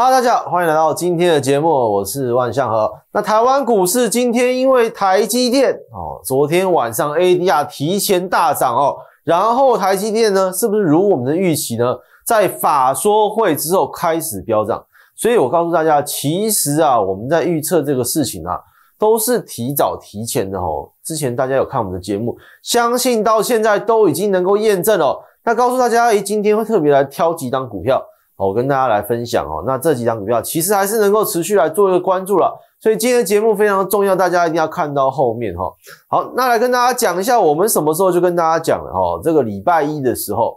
好，大家好，欢迎来到今天的节目，我是万向和。那台湾股市今天因为台积电哦，昨天晚上 ADR 提前大涨哦，然后台积电呢，是不是如我们的预期呢？在法说会之后开始飙涨，所以我告诉大家，其实啊，我们在预测这个事情啊，都是提早提前的哦。之前大家有看我们的节目，相信到现在都已经能够验证了。那告诉大家，诶今天会特别来挑几档股票。我跟大家来分享哦，那这几张股票其实还是能够持续来做一个关注了，所以今天的节目非常重要，大家一定要看到后面哈。好，那来跟大家讲一下，我们什么时候就跟大家讲了哦，这个礼拜一的时候，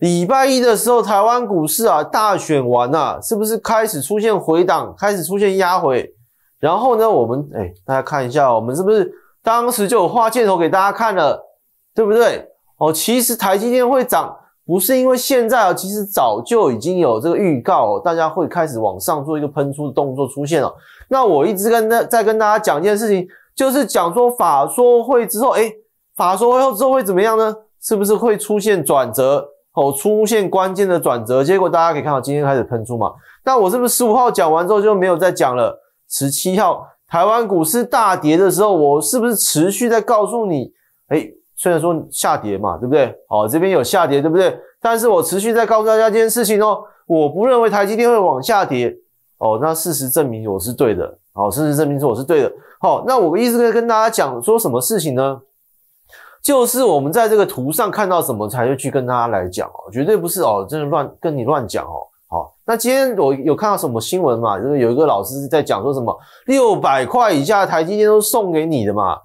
礼拜一的时候，台湾股市啊大选完了，是不是开始出现回档，开始出现压回？然后呢，我们哎，大家看一下，我们是不是当时就有画箭头给大家看了，对不对？哦，其实台积电会涨。不是因为现在啊，其实早就已经有这个预告，大家会开始往上做一个喷出的动作出现了。那我一直跟在跟大家讲一件事情，就是讲说法说会之后，哎，法说会之后会怎么样呢？是不是会出现转折？哦，出现关键的转折。结果大家可以看到今天开始喷出嘛。那我是不是十五号讲完之后就没有再讲了？十七号台湾股市大跌的时候，我是不是持续在告诉你？哎。虽然说下跌嘛，对不对？哦，这边有下跌，对不对？但是我持续在告诉大家这件事情哦，我不认为台积电会往下跌哦。那事实证明我是对的，好，事实证明是我是对的。好，那我一直思在跟大家讲说什么事情呢？就是我们在这个图上看到什么，才会去跟大家来讲哦，绝对不是哦，真的乱跟你乱讲哦。好，那今天我有看到什么新闻嘛？就是有一个老师在讲说什么六百块以下台积电都送给你的嘛？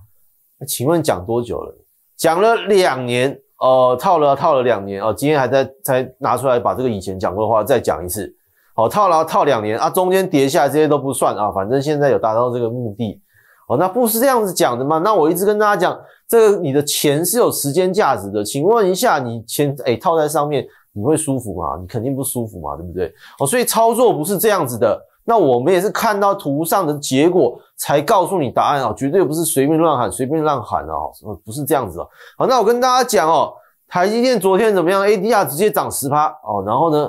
请问讲多久了？讲了两年，哦，套了套了两年，哦，今天还在才拿出来把这个以前讲过的话再讲一次，好，套了套两年啊，中间跌下这些都不算啊，反正现在有达到这个目的，哦，那不是这样子讲的嘛，那我一直跟大家讲，这个你的钱是有时间价值的，请问一下，你钱哎套在上面你会舒服吗？你肯定不舒服嘛，对不对？哦，所以操作不是这样子的。那我们也是看到图上的结果才告诉你答案啊，绝对不是随便乱喊，随便乱喊的哦，不是这样子哦。好，那我跟大家讲哦，台积电昨天怎么样？ADR 直接涨十趴哦，然后呢，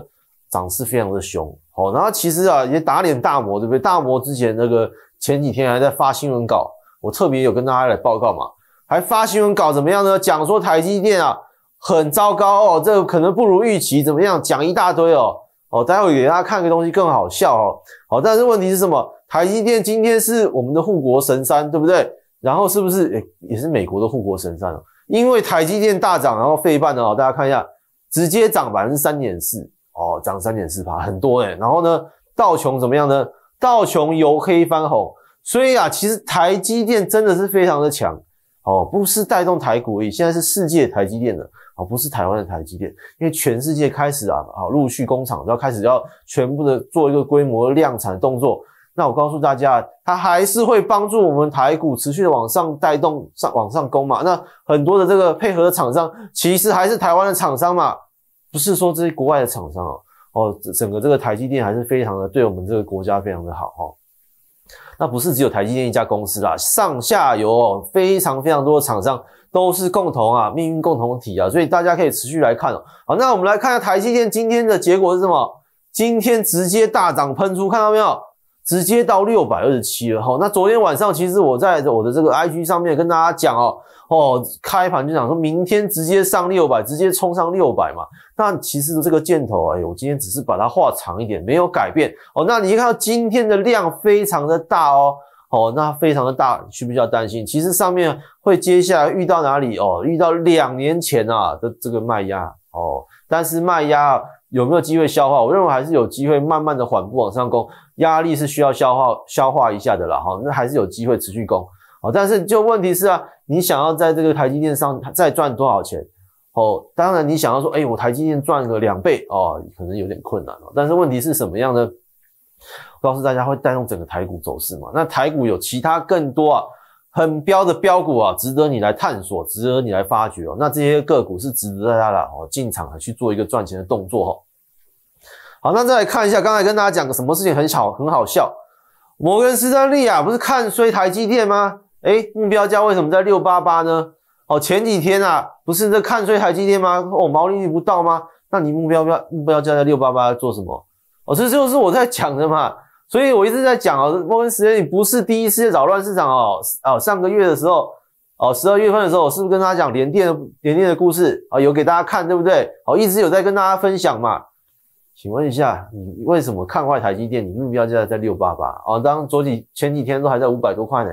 涨势非常的凶哦，然后其实啊也打脸大摩，对不对？大摩之前那个前几天还在发新闻稿，我特别有跟大家来报告嘛，还发新闻稿怎么样呢？讲说台积电啊很糟糕哦，这个可能不如预期怎么样，讲一大堆哦。哦，待会给大家看个东西更好笑哦。好，但是问题是什么？台积电今天是我们的护国神山，对不对？然后是不是也也是美国的护国神山因为台积电大涨，然后废半呢、哦，大家看一下，直接涨百分之三点四哦，涨三点四吧，很多哎。然后呢，道琼怎么样呢？道琼由黑翻红，所以啊，其实台积电真的是非常的强哦，不是带动台股而已，现在是世界台积电的。不是台湾的台积电，因为全世界开始啊啊陆续工厂要开始要全部的做一个规模量产动作，那我告诉大家，它还是会帮助我们台股持续的往上带动上往上攻嘛。那很多的这个配合的厂商，其实还是台湾的厂商嘛，不是说这些国外的厂商哦。哦，整个这个台积电还是非常的对我们这个国家非常的好哦。那不是只有台积电一家公司啦，上下游哦非常非常多的厂商。都是共同啊，命运共同体啊，所以大家可以持续来看哦。好，那我们来看一下台积电今天的结果是什么？今天直接大涨喷出，看到没有？直接到六百二十七了。哈。那昨天晚上其实我在我的这个 IG 上面跟大家讲哦，哦，开盘就讲说明天直接上六百，直接冲上六百嘛。那其实这个箭头，哎呦，我今天只是把它画长一点，没有改变哦。那你看到今天的量非常的大哦。哦，那非常的大，需不需要担心？其实上面会接下来遇到哪里？哦，遇到两年前啊的这个卖压哦，但是卖压有没有机会消化？我认为还是有机会，慢慢的缓步往上攻，压力是需要消化消化一下的啦。哈。那还是有机会持续攻。好，但是就问题是啊，你想要在这个台积电上再赚多少钱？哦，当然你想要说，哎，我台积电赚个两倍哦，可能有点困难哦。但是问题是什么样的？告诉大家会带动整个台股走势嘛？那台股有其他更多啊很标的标股啊，值得你来探索，值得你来发掘哦。那这些个股是值得大家的哦进场啊，去做一个赚钱的动作哈。好，那再来看一下，刚才跟大家讲个什么事情，很巧很好笑。摩根斯丹利啊，不是看衰台积电吗？哎，目标价为什么在六八八呢？哦，前几天啊，不是在看衰台积电吗？哦，毛利率不到吗？那你目标标目标价在六八八做什么？哦，这就是我在讲的嘛。所以我一直在讲哦，摩根士丹利不是第一次扰乱市场哦，哦，上个月的时候，哦，十二月份的时候，是不是跟大家讲联电联电的故事啊？有给大家看，对不对？哦，一直有在跟大家分享嘛。请问一下，你为什么看坏台积电？你目标价在在六八八啊？当昨几前几天都还在五百多块呢，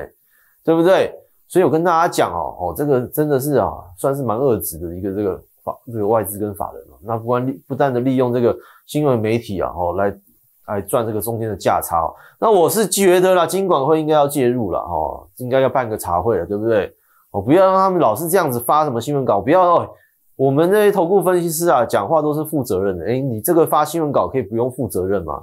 对不对？所以我跟大家讲哦，哦，这个真的是啊，算是蛮恶值的一个这个。个外资跟法人嘛？那不断、不断的利用这个新闻媒体啊，吼，来来赚这个中间的价差。那我是觉得啦，金管会应该要介入了，哦，应该要办个茶会了，对不对？哦，不要让他们老是这样子发什么新闻稿，不要哦。我们这些投顾分析师啊，讲话都是负责任的，诶，你这个发新闻稿可以不用负责任吗？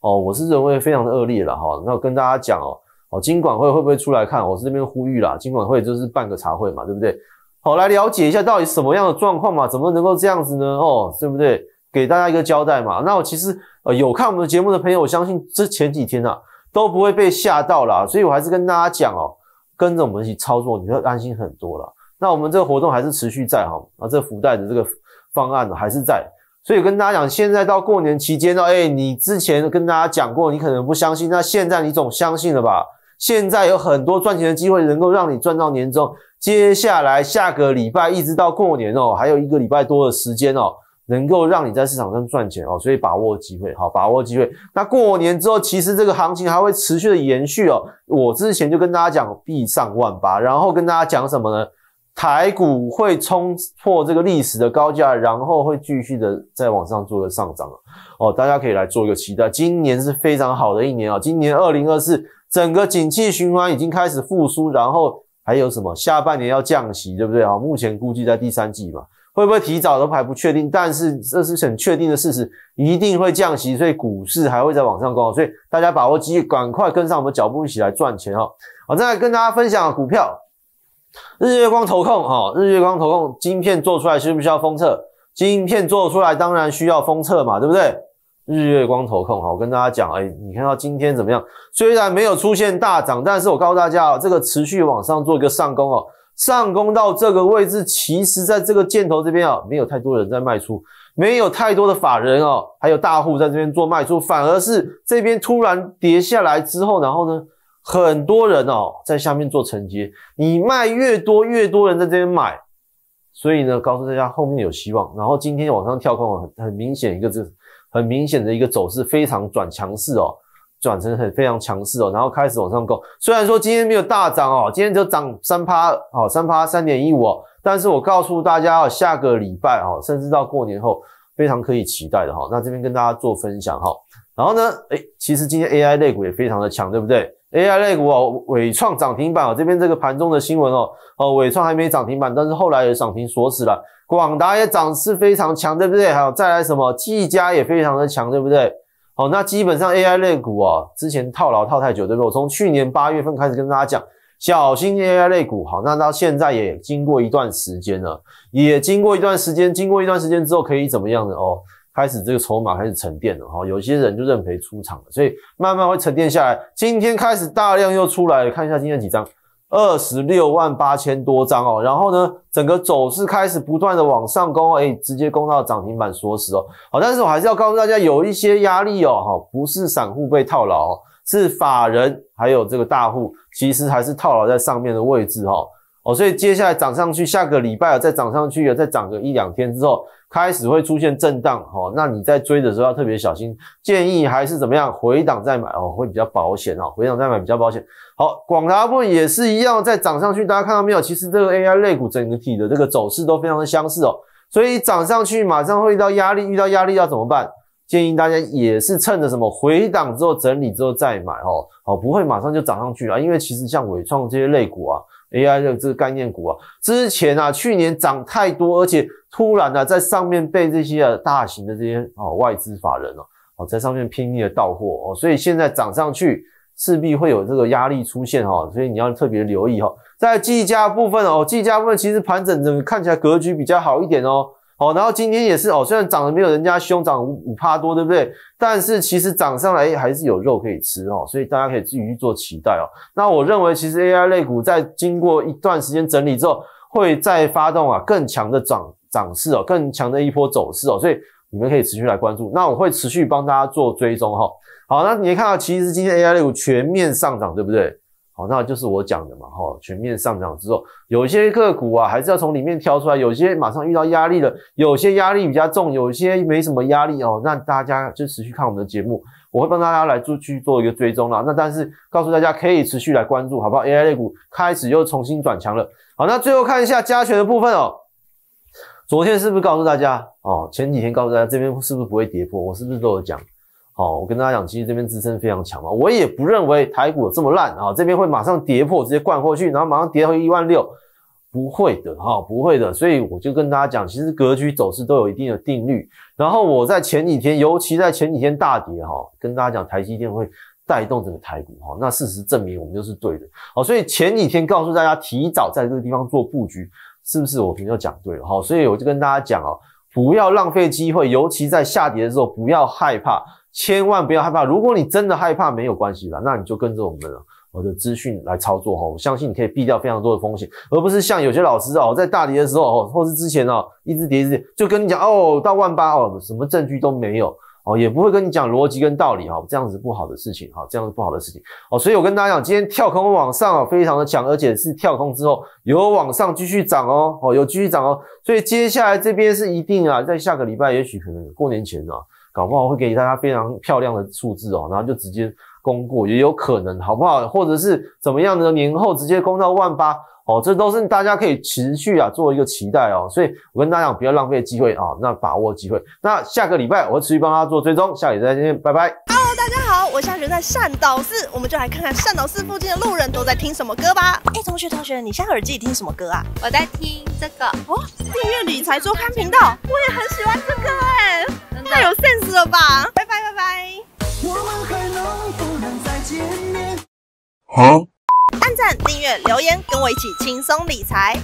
哦，我是认为非常的恶劣了哈。那我跟大家讲哦，哦，金管会会不会出来看？我是这边呼吁啦，金管会就是办个茶会嘛，对不对？好，来了解一下到底什么样的状况嘛？怎么能够这样子呢？哦，对不对？给大家一个交代嘛。那我其实呃有看我们的节目的朋友，我相信这前几天啊都不会被吓到了。所以我还是跟大家讲哦，跟着我们一起操作，你会安心很多了。那我们这个活动还是持续在哈，那这个福袋的这个方案呢还是在。所以跟大家讲，现在到过年期间呢，哎，你之前跟大家讲过，你可能不相信，那现在你总相信了吧？现在有很多赚钱的机会，能够让你赚到年终。接下来下个礼拜一直到过年哦，还有一个礼拜多的时间哦，能够让你在市场上赚钱哦，所以把握机会，好把握机会。那过年之后，其实这个行情还会持续的延续哦。我之前就跟大家讲，必上万八，然后跟大家讲什么呢？台股会冲破这个历史的高价，然后会继续的再往上做一个上涨哦，大家可以来做一个期待。今年是非常好的一年啊，今年二零二四整个景气循环已经开始复苏，然后。还有什么？下半年要降息，对不对啊？目前估计在第三季嘛，会不会提早都还不确定。但是这是很确定的事实，一定会降息，所以股市还会再往上攻。所以大家把握机会，赶快跟上我们脚步，一起来赚钱哈！好，再来跟大家分享股票，日月光投控哈，日月光投控晶片做出来需不需要封测？晶片做出来当然需要封测嘛，对不对？日月光投控哈，我跟大家讲，哎，你看到今天怎么样？虽然没有出现大涨，但是我告诉大家哦，这个持续往上做一个上攻哦，上攻到这个位置，其实在这个箭头这边啊，没有太多人在卖出，没有太多的法人哦，还有大户在这边做卖出，反而是这边突然跌下来之后，然后呢，很多人哦在下面做承接，你卖越多，越多人在这边买，所以呢，告诉大家后面有希望。然后今天往上跳空很很明显一个字。很明显的一个走势，非常转强势哦，转成很非常强势哦，然后开始往上攻。虽然说今天没有大涨哦，今天只有涨三趴哦，三趴三点一五哦，但是我告诉大家哦，下个礼拜哦，甚至到过年后，非常可以期待的哈。那这边跟大家做分享哈。然后呢，诶，其实今天 AI 类股也非常的强，对不对？AI 类股哦，伟创涨停板哦，这边这个盘中的新闻哦，哦，伟创还没涨停板，但是后来也涨停锁死了。广达也涨势非常强，对不对？好，再来什么？技嘉也非常的强，对不对？好，那基本上 AI 类股啊，之前套牢套太久，对不？我从去年八月份开始跟大家讲小心 AI 类股，好，那到现在也经过一段时间了，也经过一段时间，经过一段时间之后，可以怎么样的哦？开始这个筹码开始沉淀了，哈，有些人就认赔出场了，所以慢慢会沉淀下来。今天开始大量又出来，看一下今天几张。二十六万八千多张哦，然后呢，整个走势开始不断的往上攻，哎，直接攻到涨停板锁死哦。好，但是我还是要告诉大家，有一些压力哦，哈，不是散户被套牢，是法人还有这个大户，其实还是套牢在上面的位置哈。哦，所以接下来涨上去，下个礼拜啊再涨上去啊，再涨个一两天之后。开始会出现震荡哦，那你在追的时候要特别小心，建议还是怎么样回档再买哦，会比较保险哦，回档再买比较保险。好，广达部分也是一样，在涨上去，大家看到没有？其实这个 AI 类股整体的这个走势都非常的相似哦，所以涨上去马上会遇到压力，遇到压力要怎么办？建议大家也是趁着什么回档之后整理之后再买哦，哦，不会马上就涨上去啊，因为其实像伟创这些类股啊，AI 的这个概念股啊，之前啊去年涨太多，而且。突然呢，在上面被这些啊大型的这些啊外资法人哦，哦在上面拼命的到货哦，所以现在涨上去势必会有这个压力出现哈，所以你要特别留意哈。在计价部分哦，计价部分其实盘整的看起来格局比较好一点哦，好，然后今天也是哦，虽然涨得没有人家凶，涨五五趴多，对不对？但是其实涨上来还是有肉可以吃哦，所以大家可以自己去做期待哦。那我认为其实 AI 类股在经过一段时间整理之后，会再发动啊更强的涨。涨势哦，更强的一波走势哦，所以你们可以持续来关注。那我会持续帮大家做追踪哈。好，那你也看到，其实今天 AI 类股全面上涨，对不对？好，那就是我讲的嘛哈。全面上涨之后，有些个股啊还是要从里面挑出来，有些马上遇到压力了，有些压力比较重，有些没什么压力哦。那大家就持续看我们的节目，我会帮大家来做去做一个追踪啦，那但是告诉大家，可以持续来关注，好不好？AI 类股开始又重新转强了。好，那最后看一下加权的部分哦。昨天是不是告诉大家哦？前几天告诉大家这边是不是不会跌破？我是不是都有讲？哦，我跟大家讲，其实这边支撑非常强嘛。我也不认为台股有这么烂啊，这边会马上跌破直接灌过去，然后马上跌回一万六，不会的哈，不会的。所以我就跟大家讲，其实格局走势都有一定的定律。然后我在前几天，尤其在前几天大跌哈，跟大家讲台积电会带动整个台股哈。那事实证明我们就是对的。哦，所以前几天告诉大家提早在这个地方做布局。是不是我朋就讲对了？好，所以我就跟大家讲哦，不要浪费机会，尤其在下跌的时候，不要害怕，千万不要害怕。如果你真的害怕，没有关系的，那你就跟着我们我的资讯来操作哈。我相信你可以避掉非常多的风险，而不是像有些老师哦，在大跌的时候哦，或是之前哦，一直跌一直跌，就跟你讲哦，到万八哦，什么证据都没有。哦，也不会跟你讲逻辑跟道理哈，这样子不好的事情哈，这样子不好的事情哦，所以我跟大家讲，今天跳空往上啊，非常的强，而且是跳空之后有往上继续涨哦，哦，有继续涨哦，所以接下来这边是一定啊，在下个礼拜，也许可能过年前呢，搞不好会给大家非常漂亮的数字哦，然后就直接攻过，也有可能好不好，或者是怎么样的，年后直接攻到万八。哦，这都是大家可以持续啊做一个期待哦，所以我跟大家不要浪费机会啊，那把握机会。那下个礼拜我会持续帮大家做追踪，下礼拜再见，拜拜。Hello，大家好，我现在在善导寺，我们就来看看善导寺附近的路人都在听什么歌吧。哎，同学，同学，你现在耳机里听什么歌啊？我在听这个哦，订阅理财周刊频道，我也很喜欢这个哎，太有 sense 了吧？拜拜拜拜。我能能不再啊？按赞、订阅、留言，跟我一起轻松理财。